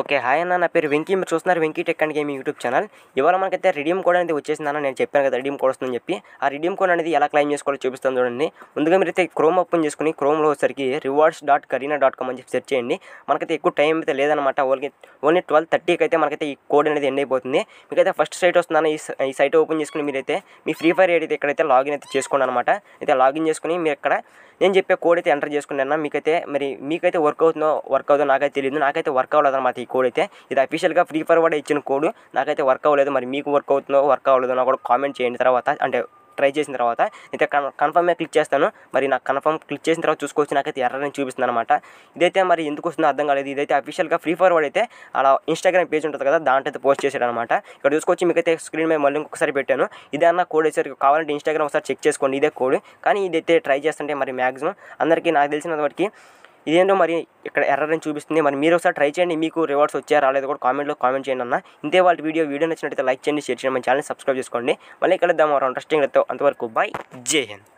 okay hi అన్న నా పేరు వెంకీ మీరు చూస్తున్నారు Venky tech and game YouTube channel ఇవాళ మనకైతే రిడీమ్ కోడ్ అనేది వచ్చేసిందన్న నేను చెప్పాను కదా రిడీమ్ కోడ్ వస్తుందని చెప్పి ఆ రిడీమ్ కోడ్ అనేది ఎలా క్లైమ్ చేసుకోవాలో చూపిస్తాను చూడండి ముందుగా మీరైతే క్రోమ్ ఓపెన్ చేసుకుని క్రోమ్లో వచ్చేసరికి రివార్డ్స్ డాట్ కరీనా డాట్ కామ్ అని చెప్పి సెర్చ్ చేయండి మనకైతే ఎక్కువ టైం అయితే లేదనమాట ఓన్లీ ఓన్లీ ట్వెల్వ్ థర్టీకి అయితే మనకైతే ఈ కోడ్ అనేది ఎండ్ అయిపోతుంది మీకైతే ఫస్ట్ సైట్ వస్తుందన్న ఈ సైట్ ఓపెన్ చేసుకుని మీరైతే మీ ఫ్రీ ఫైర్ ఏడైతే ఇక్కడైతే లాగిన్ అయితే చేసుకోండి అనమాట అయితే లాగిన్ చేసుకుని మీరు ఇక్కడ నేను చెప్పే కోడ్ అయితే ఎంటర్ చేసుకున్నాను మీకైతే మరి మీకైతే వర్క్ అవుతుందో వర్క్ అవుతుందో నాకైతే తెలియదు నాకైతే వర్క్ అవ్వలేదు అనమాట ఈ కోడ్ అయితే ఇది అఫీషియల్గా ఫ్రీ ఫైర్ కూడా ఇచ్చిన కోడ్ నాకైతే వర్క్ అవ్వలేదు మరి మీకు వర్క్ అవుతుందో వర్క్ అవ్వలేదో కూడా కామెంట్ చేయండి తర్వాత అంటే ట్రై చేసిన తర్వాత అయితే కన్ఫర్మే క్లిక్ చేస్తాను మరి నాకు కన్ఫర్మ్ క్లిక్ చేసిన తర్వాత చూసుకోవచ్చు నాకైతే ఎర్ర అని చూపిస్తుంది అనమాట ఇదైతే మరి ఎందుకు వస్తుందో అర్థం కాలేదు ఇదైతే అఫీషియల్గా ఫ్రీ ఫైర్ వాడు అయితే అలా ఇన్స్టాగ్రామ్ పేజ్ ఉంటుంది కదా దాంట్లో అయితే పోస్ట్ చేశాడు అనమాట ఇక్కడ చూసుకోవచ్చు మీకైతే స్క్రీన్ మీద మళ్ళీ ఇంకొకసారి పెట్టాను ఇదన్నా కోడ్ వేసరికి కావాలంటే ఇన్స్టాగ్రామ్ ఒకసారి చెక్ చేసుకోండి ఇదే కోడ్ కానీ ఇదైతే ట్రై చేస్తుంటే మరి మ్యాక్సిమం అందరికీ నాకు తెలిసిన వాటికి ఇదేంటో మరి ఇక్కడ ఎర్రర్ అని చూపిస్తుంది మరి మీరు ఒకసారి ట్రై చేయండి మీకు రివార్డ్స్ వచ్చా రాలేదు కూడా కామెంట్లో కామెంట్ చేయండి అన్న ఇంతే వాళ్ళ వీడియో వీడియో నచ్చినట్లయితే లైక్ చేయండి షేర్ చేయండి మన ఛానల్ సబ్స్క్రైబ్ చేసుకోండి మళ్ళీ ఇక్కడ దాం ఇంట్రెస్టింగ్ అంతవరకు బై జై హింద్